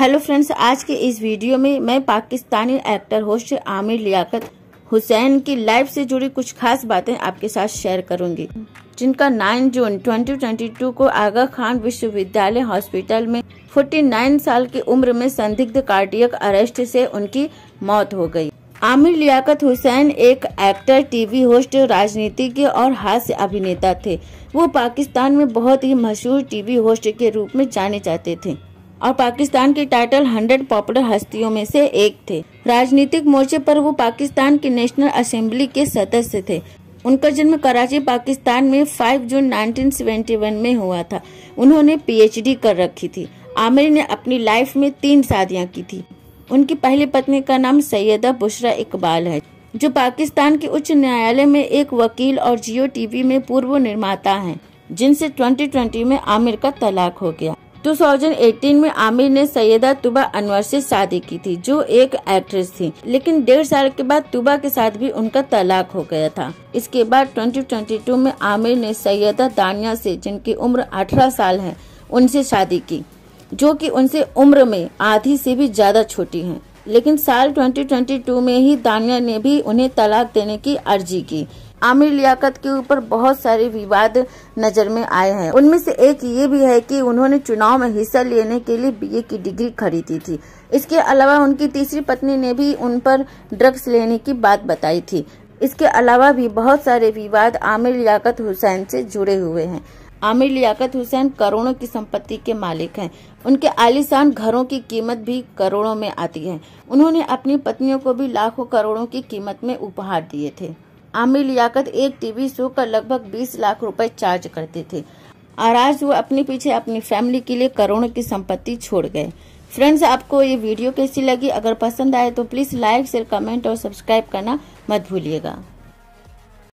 hello friends आज के इस वीडियो में मैं पाकिस्तानी एक्टर होस्ट आमिर लियाकत हुसैन की लाइफ से जुड़ी कुछ खास बातें आपके साथ शेयर करूंगी जिनका 9 जून 2022 को आगा खान विश्वविद्यालय हॉस्पिटल में 49 साल की उम्र में संदिग्ध कार्डियक अरेस्ट से उनकी मौत हो गई आमिर लियाकत हुसैन एक एक्टर टीवी होस्ट राजनीतिज्ञ और हास्य अभिनेता थे वो पाकिस्तान में बहुत ही मशहूर टीवी होस्ट के रूप में जाने जाते थे और पाकिस्तान के टाइटल 100 पॉपुलर हस्तियों में से एक थे राजनीतिक मोर्चे पर वो पाकिस्तान की नेशनल असेंबली के सदस्य थे उनका जन्म कराची पाकिस्तान में 5 जून 1971 में हुआ था उन्होंने पीएचडी कर रखी थी आमिर ने अपनी लाइफ में तीन शादियां की थी उनकी पहली पत्नी का नाम सैयदा बुशरा इकबाल है जो पाकिस्तान के उच्च न्यायालय में एक वकील और जियो टीवी में पूर्व निर्माता हैं, जिनसे 2020 में आमिर का तलाक हो गया 2018 में आमिर ने सैयदा तुबा अनवर से शादी की थी जो एक एक्ट्रेस थी लेकिन डेढ़ साल के बाद तुबा के साथ भी उनका तलाक हो गया था इसके बाद 2022 में आमिर ने सैयदा दानिया से जिनकी उम्र 18 साल है उनसे शादी की जो कि उनसे उम्र में आधी से भी ज्यादा छोटी हैं लेकिन साल 2022 में ही दानिया ने भी उन्हें तलाक देने की अर्जी की आमिर लियाकत के ऊपर बहुत सारे विवाद नजर में आए हैं उनमें से एक ये भी है कि उन्होंने चुनाव में हिस्सा लेने के लिए बीए की डिग्री खरीदी थी इसके अलावा उनकी तीसरी पत्नी ने भी उन पर ड्रग्स लेने की बात बताई थी इसके अलावा भी बहुत सारे विवाद आमिर लियाकत हुसैन से जुड़े हुए हैं आमिर लियाकत हुसैन करोड़ों की संपत्ति के मालिक हैं उनके आलिशान घरों की कीमत भी करोड़ों में आती है उन्होंने अपनी पत्नियों को भी लाखों करोड़ों की कीमत में उपहार दिए थे आमिर लियाकत एक टीवी शो का लगभग 20 लाख रुपए चार्ज करते थे और आज वो अपने पीछे अपनी फैमिली के लिए करोड़ों की संपत्ति छोड़ गए फ्रेंड्स आपको ये वीडियो कैसी लगी अगर पसंद आए तो प्लीज लाइक शेयर कमेंट और सब्सक्राइब करना मत भूलिएगा